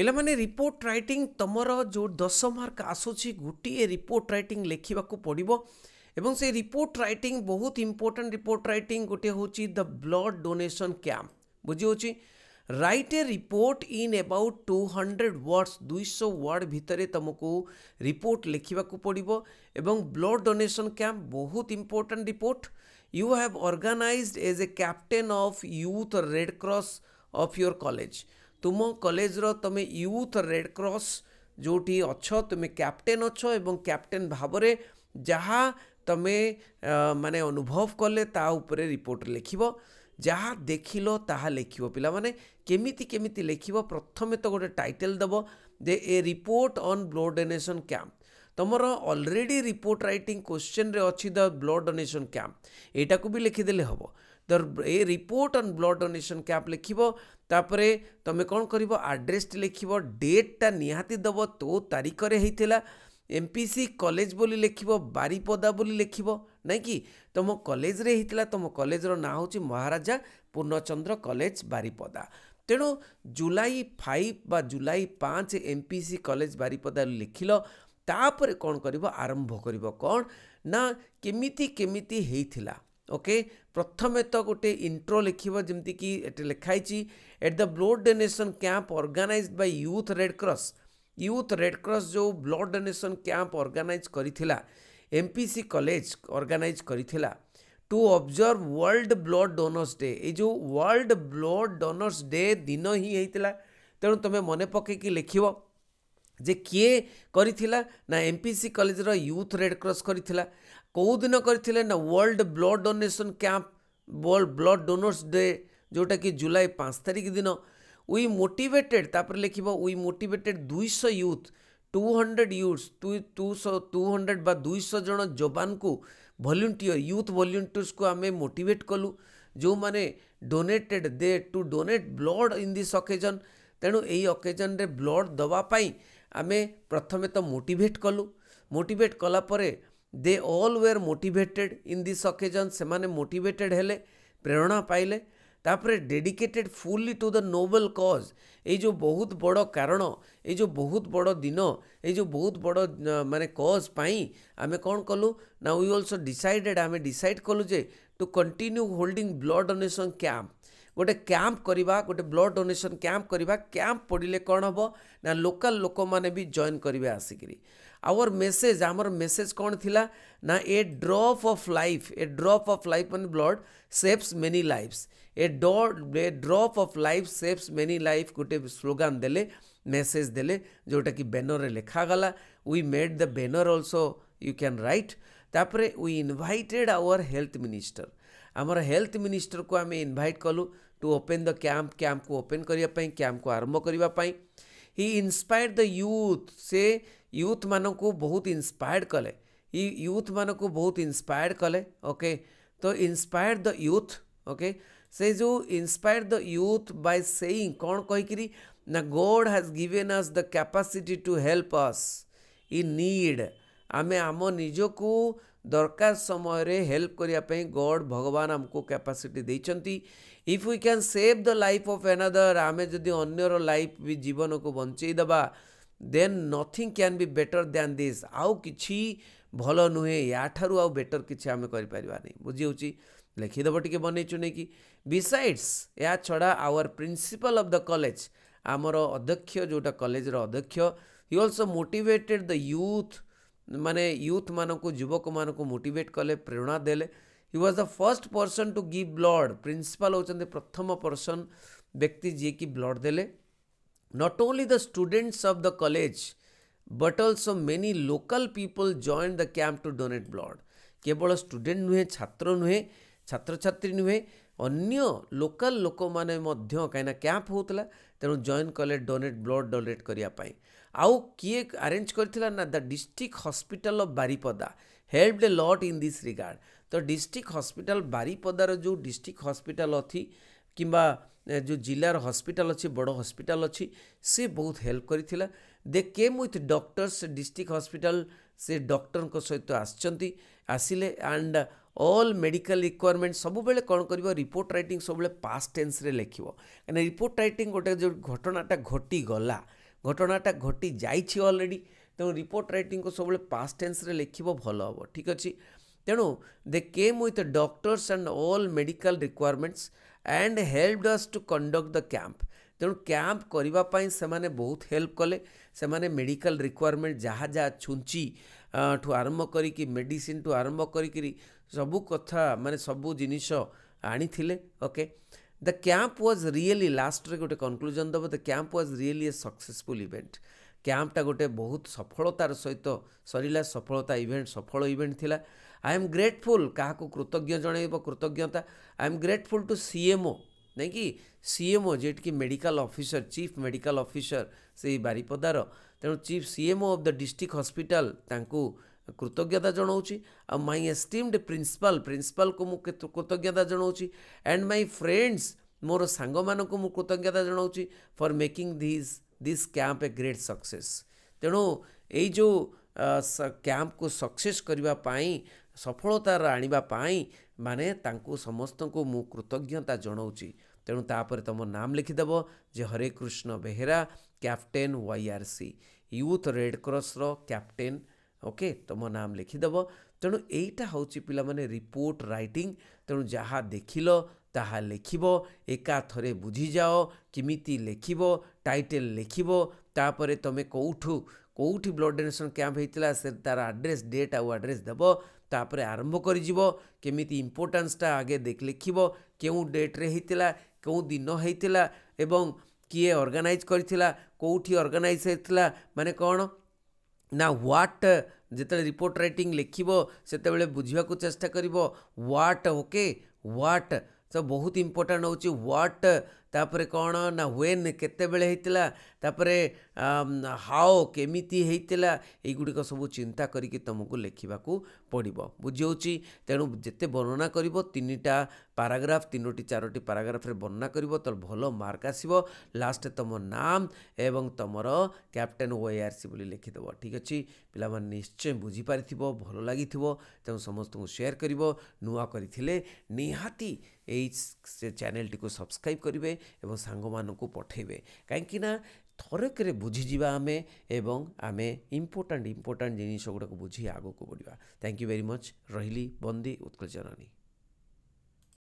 पे report writing तुमर जो दस मार्क आसूरी गोटे रिपोर्ट रईटिंग लिखा पड़ो एवं से रिपोर्ट रईटिंग बहुत इम्पोर्टाट रिपोर्ट रईटिंग गोटे हूँ द ब्लड डोनेसन क्या बुझे write a report in about two hundred words दुईश वर्ड भितर तुमको रिपोर्ट लिखाक पड़ो एवं ब्लड डोनेसन क्या बहुत important report you have organise as a captain of Youth Red Cross of your college ତୁମ କଲେଜର ତୁମେ ୟୁଥ୍ ରେଡ଼କ୍ରସ୍ ଯେଉଁଠି ଅଛ ତୁମେ କ୍ୟାପ୍ଟେନ୍ ଅଛ ଏବଂ କ୍ୟାପ୍ଟେନ୍ ଭାବରେ ଯାହା ତୁମେ ମାନେ ଅନୁଭବ କଲେ ତା ଉପରେ ରିପୋର୍ଟ ଲେଖିବ ଯାହା ଦେଖିଲ ତାହା ଲେଖିବ ପିଲାମାନେ କେମିତି କେମିତି ଲେଖିବ ପ୍ରଥମେ ତ ଗୋଟେ ଟାଇଟେଲ୍ ଦେବ ଯେ a report on blood donation camp ତୁମର ଅଲରେଡ଼ି ରିପୋର୍ଟ ରାଇଟିଂ କୋଶ୍ଚିନ୍ରେ ଅଛି ଦ ବ୍ଲଡ଼ ଡୋନେସନ୍ କ୍ୟାମ୍ପ ଏଇଟାକୁ ବି ଲେଖିଦେଲେ ହେବ ତ a report on blood donation camp ଲେଖିବ ତାପରେ ତୁମେ କ'ଣ କରିବ ଆଡ୍ରେସ୍ଟି ଲେଖିବ ଡେଟ୍ଟା ନିହାତି ଦେବ ତୋ ତାରିଖରେ ହେଇଥିଲା ଏମ୍ ପି ସି କଲେଜ ବୋଲି ଲେଖିବ ବାରିପଦା ବୋଲି ଲେଖିବ ନାଇଁ କି ତୁମ କଲେଜରେ ହେଇଥିଲା ତୁମ କଲେଜର ନାଁ ହେଉଛି ମହାରାଜା ପୂର୍ଣ୍ଣଚନ୍ଦ୍ର କଲେଜ ବାରିପଦା ତେଣୁ ଜୁଲାଇ ଫାଇଭ୍ ବା ଜୁଲାଇ ପାଞ୍ଚ ଏମ୍ ପି ସି କଲେଜ ବାରିପଦାରୁ ଲେଖିଲ ତାପରେ କ'ଣ କରିବ ଆରମ୍ଭ କରିବ କ'ଣ ନା କେମିତି କେମିତି ହେଇଥିଲା ଓକେ ପ୍ରଥମେ ତ ଗୋଟେ ଇଣ୍ଟ୍ରୋ ଲେଖିବ ଯେମିତିକି ଏଠି ଲେଖାହେଇଛି at the blood donation camp organise by Youth Red Cross Youth Red Cross ଯେଉଁ ବ୍ଲଡ଼୍ ଡୋନେସନ୍ କ୍ୟାମ୍ପ ଅର୍ଗାନାଇଜ୍ କରିଥିଲା M P C college organise କରିଥିଲା to observe World Blood Donors Day ଏଇ ଯେଉଁ ୱାର୍ଲଡ୍ ବ୍ଲଡ଼୍ ଡୋନର୍ସ ଡେ ଦିନ ହିଁ ହେଇଥିଲା ତେଣୁ ତୁମେ ମନେ ପକାଇକି ଲେଖିବ ଯେ କିଏ କରିଥିଲା ନା ଏମ୍ ପି ସି କଲେଜର ୟୁଥ୍ ରେଡ଼୍କ୍ରସ୍ କରିଥିଲା କେଉଁଦିନ କରିଥିଲେ ନା world blood donation camp World Blood Donors Day ଯେଉଁଟାକି ଜୁଲାଇ ପାଞ୍ଚ ତାରିଖ ଦିନ ୱି ମୋଟିଭେଟେଡ୍ ତାପରେ ଲେଖିବ ୱି ମୋଟିଭେଟେଡ୍ ଦୁଇଶହ youth two hundred youth two ଟୁଶହ ଟୁ ହଣ୍ଡ୍ରେଡ଼ ବା ଦୁଇଶହ ଜଣ ଯବାନଙ୍କୁ ଭଲ୍ୟୁଣ୍ଟିୟର ୟୁଥ୍ ଭଲ୍ୟୁଣ୍ଟିୟର୍ସକୁ ଆମେ ମୋଟିଭେଟ୍ କଲୁ ଯେଉଁମାନେ donated they to donate blood in this occasion ତେଣୁ ଏହି ଅକେଜନ୍ରେ ବ୍ଲଡ଼ ଦେବା ପାଇଁ ଆମେ ପ୍ରଥମେ ତ ମୋଟିଭେଟ୍ କଲୁ ମୋଟିଭେଟ୍ କଲା ପରେ they all were motivated in this occasion से मोटिवेटेड हेले प्रेरणा पाइले dedicated fully to the noble cause ये बहुत बड़ कारण ये बहुत बड़ दिन ये बहुत बड़ मानने कज आम कौन कलु ना वी अल्सो डिसाइडेड आम डिसाइड कलु जे to continue holding blood donation camp ଗୋଟେ କ୍ୟାମ୍ପ କରିବା ब्लड डोनेसन क्या କ୍ୟାମ୍ପ କରିବା କ୍ୟାମ୍ପ ପଡ଼ିଲେ କ'ଣ ହେବ ନା ଲୋକାଲ୍ ଲୋକମାନେ ବି ଜଏନ୍ କରିବେ ଆସିକିରି आवर मेसेज आमर मेसेज कौन थिला ना a drop of life a drop of life मान blood saves many lives a a drop of life saves many life गोटे स्लोगान दे मेसेज दे जोटा कि बैनर रे we made the banner also you can write तापर we our health minister आमर health minister को आम इनभाइट कलु टू ओपेन द क्या क्या ओपेन करने क्या आरंभ करने ही इन्स्पायर्ड द यूथ से यूथ मान को बहुत इन्स्पायर्ड कले यूथ मानक बहुत इन्स्पायर्ड कले ओके तो इन्सपायर्ड द यूथ ओके से जो inspired the youth by saying कौन कहीकि ना God has given us the capacity to help us in need आम आम निजक दरकार समय रे हेल्प करने गड भगवान आमको capacity if we can save the life of another आम जदि अगर लाइफ भी जीवन को बचेद then nothing can be better than this आउ कि भल नुहे या आउ बेटर किसी आम कर बुझी लिखिदेव टी बनई नहीं कि विसाइड्स या छड़ा our principal of the college आमर अध्यक्ष जोटा कलेजर अध्यक्ष he also motivated the youth माने यूथ मानक युवक मानक मोटेट कले प्रेरणा दे was the first person to give blood principal होते प्रथम पर्सन व्यक्ति जी कि ब्लड दे not only the students of the college but also many local people join the क्या टू डोनेट ब्लड केवल स्टूडेंट नुहे छात्र नुहे छात्र छात्री नुहे अन्य लोकल लोक मैंने कहीं क्या होता है तेणु जॉन डोनेट ब्लड डोनेट करने आउ किए आरेज करथिला ना the district hospital of Baripada help a lot in this regard तो डिस्ट्रिक्ट हस्पिटाल बारीपदार जो डिस्ट्रिक्ट हस्पिटाल अच्छी किंबा जो जिलार हस्पिटाल अच्छी बड़ हस्पिटाल अच्छी से बहुत हेल्प कर they came with doctors district hospital से डक्टर सहित आसिले एंड অল মেডিকাল রিকোয়ারমেন্ট সবুলে कौन कर रिपोर्ट রাইটিং सब পাস্ট টেন্সরে লেখব কেন রিপোর্ট রাইটিং গোটে যে ঘটনাটা ঘটিগলা ଘଟଣାଟା ଘଟି ଯାଇଛି ଅଲରେଡ଼ି ତେଣୁ ରିପୋର୍ଟ ରାଇଟିଙ୍ଗକୁ ସବୁବେଳେ ପାଷ୍ଟ ଟେନ୍ସରେ ଲେଖିବ ଭଲ ହେବ ଠିକ୍ ଅଛି ତେଣୁ they came with doctors and all medical requirements and help us to conduct the camp ତେଣୁ କ୍ୟାମ୍ପ କରିବା ପାଇଁ ସେମାନେ ବହୁତ ହେଲ୍ପ କଲେ ସେମାନେ ମେଡ଼ିକାଲ ରିକ୍ୱାରମେଣ୍ଟ ଯାହା ଯାହା ଛୁଞ୍ଚି ଠୁ ଆରମ୍ଭ କରିକି ମେଡ଼ିସିନ୍ଠୁ ଆରମ୍ଭ କରିକିରି ସବୁ କଥା ମାନେ ସବୁ ଜିନିଷ ଆଣିଥିଲେ okay The camp was really, lastରେ ଗୋଟେ କନକ୍ଲୁଜନ୍ ଦେବ the camp was really a successful event କ୍ୟାମ୍ପଟା ଗୋଟେ ବହୁତ ସଫଳତାର ସହିତ ସରିଲା ସଫଳତା ଇଭେଣ୍ଟ ସଫଳ ଇଭେଣ୍ଟ ଥିଲା ଆଇ ଏମ୍ ଗ୍ରେଟଫୁଲ୍ କାହାକୁ କୃତଜ୍ଞ ଜଣାଇବ କୃତଜ୍ଞତା I am grateful to CMO ନାଇଁ କି ସିଏମ୍ଓ ଯେଉଁଠିକି medical officer chief medical officer ସେଇ ବାରିପଦାର ତେଣୁ chief CMO of the district hospital ତାଙ୍କୁ କୃତଜ୍ଞତା ଜଣାଉଛି ଆଉ ମାଇ ଏଷ୍ଟିମ୍ଡ ପ୍ରିନ୍ସିପାଲ୍ ପ୍ରିନ୍ସିପାଲ୍କୁ ମୁଁ କୃତଜ୍ଞତା ଜଣାଉଛି ଆଣ୍ଡ ମାଇ ଫ୍ରେଣ୍ଡସ୍ ମୋର ସାଙ୍ଗମାନଙ୍କୁ ମୁଁ କୃତଜ୍ଞତା ଜଣାଉଛି for making this this camp a great success ତେଣୁ ଏଇ ଯେଉଁ କ୍ୟାମ୍ପକୁ ସକ୍ସେସ୍ କରିବା ପାଇଁ ସଫଳତାର ଆଣିବା ପାଇଁ ମାନେ ତାଙ୍କୁ ସମସ୍ତଙ୍କୁ ମୁଁ କୃତଜ୍ଞତା ଜଣାଉଛି ତେଣୁ ତାପରେ ତୁମ ନାମ ଲେଖିଦେବ ଯେ Hare Krishna Behera captain Y R C Youth Red କ୍ରସ୍ର କ୍ୟାପ୍ଟେନ୍ ଓକେ ତୁମ ନାମ ଲେଖିଦେବ ତେଣୁ ଏଇଟା ହେଉଛି ପିଲାମାନେ ରିପୋର୍ଟ ରାଇଟିଂ ତେଣୁ ଯାହା ଦେଖିଲ ତାହା ଲେଖିବ ଏକାଥରେ ବୁଝିଯାଅ କେମିତି ଲେଖିବ ଟାଇଟେଲ୍ ଲେଖିବ ତାପରେ ତୁମେ କେଉଁଠୁ କେଉଁଠି ବ୍ଲଡ଼ ଡୋନେସନ୍ କ୍ୟାମ୍ପ ହେଇଥିଲା ସେ ତା'ର ଆଡ୍ରେସ୍ ଡେଟ୍ ଆଉ ଆଡ୍ରେସ୍ ଦେବ ତାପରେ ଆରମ୍ଭ କରିଯିବ କେମିତି ଇମ୍ପୋର୍ଟାନ୍ସଟା ଆଗେ ଲେଖିବ କେଉଁ ଡେଟ୍ରେ ହେଇଥିଲା କେଉଁ ଦିନ ହେଇଥିଲା ଏବଂ କିଏ ଅର୍ଗାନାଇଜ୍ କରିଥିଲା କେଉଁଠି ଅର୍ଗାନାଇଜ୍ ହେଇଥିଲା ମାନେ କ'ଣ ନା ହ୍ୱାଟ୍ ଯେତେବେଳେ ରିପୋର୍ଟ ରାଇଟିଂ ଲେଖିବ ସେତେବେଳେ ବୁଝିବାକୁ ଚେଷ୍ଟା କରିବ ହ୍ୱାଟ୍ ଓକେ ହ୍ୱାଟ୍ ତ ବହୁତ ଇମ୍ପୋର୍ଟାଣ୍ଟ ହେଉଛି ହ୍ୱାଟ୍ ତାପରେ କ'ଣ ନା ୱେନ୍ କେତେବେଳେ ହେଇଥିଲା ତାପରେ ହାଓ କେମିତି ହେଇଥିଲା ଏଇଗୁଡ଼ିକ ସବୁ ଚିନ୍ତା କରିକି ତୁମକୁ ଲେଖିବାକୁ ପଡ଼ିବ ବୁଝିହେଉଛି ତେଣୁ ଯେତେ ବର୍ଣ୍ଣନା କରିବ ତିନିଟା ପାରାଗ୍ରାଫ୍ ତିନୋଟି ଚାରୋଟି ପାରାଗ୍ରାଫ୍ରେ ବର୍ଣ୍ଣନା କରିବ ତ ଭଲ ମାର୍କ ଆସିବ ଲାଷ୍ଟରେ ତୁମ ନାମ ଏବଂ ତୁମର କ୍ୟାପ୍ଟେନ୍ ଓଏଆର୍ସି ବୋଲି ଲେଖିଦେବ ଠିକ୍ ଅଛି ପିଲାମାନେ ନିଶ୍ଚୟ ବୁଝିପାରିଥିବ ଭଲ ଲାଗିଥିବ ତେଣୁ ସମସ୍ତଙ୍କୁ ସେୟାର୍ କରିବ ନୂଆ କରିଥିଲେ ନିହାତି ଏଇ ସେ ଚ୍ୟାନେଲ୍ଟିକୁ ସବସ୍କ୍ରାଇବ୍ କରିବେ ଏବଂ ସାଙ୍ଗମାନଙ୍କୁ ପଠାଇବେ କାହିଁକିନା ଥରକରେ ବୁଝିଯିବା ଆମେ ଏବଂ ଆମେ ଇମ୍ପୋର୍ଟାଣ୍ଟ ଇମ୍ପୋର୍ଟାଣ୍ଟ ଜିନିଷ ଜିନିଷଗୁଡ଼ାକୁ ବୁଝି ଆଗକୁ ବଢ଼ିବା ଥ୍ୟାଙ୍କ ୟୁ ଭେରି ମଚ୍ ରହିଲି ବନ୍ଦୀ ଉତ୍କଳ ଜନନୀ